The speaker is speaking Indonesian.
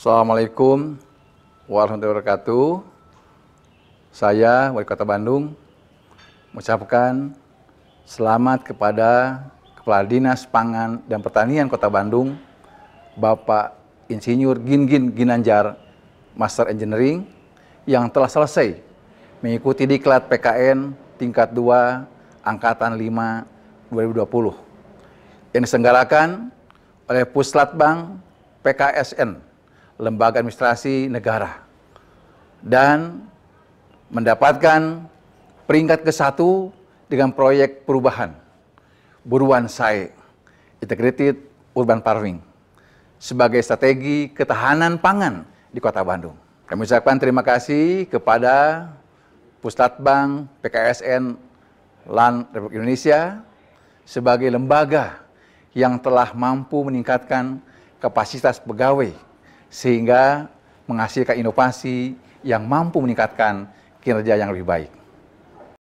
Assalamualaikum warahmatullahi wabarakatuh. Saya wali kota Bandung mengucapkan selamat kepada Kepala Dinas Pangan dan Pertanian Kota Bandung, Bapak Insinyur Gingin Ginanjar, Master Engineering, yang telah selesai mengikuti diklat PKN tingkat 2 Angkatan 5 2020 yang disenggarakan oleh Puslatbang PKSN lembaga administrasi negara dan mendapatkan peringkat ke-1 dengan proyek perubahan Buruan Sae Integrated Urban Farming sebagai strategi ketahanan pangan di Kota Bandung. Kami ucapkan terima kasih kepada Puslatbank PKSN LAN Republik Indonesia sebagai lembaga yang telah mampu meningkatkan kapasitas pegawai sehingga menghasilkan inovasi yang mampu meningkatkan kinerja yang lebih baik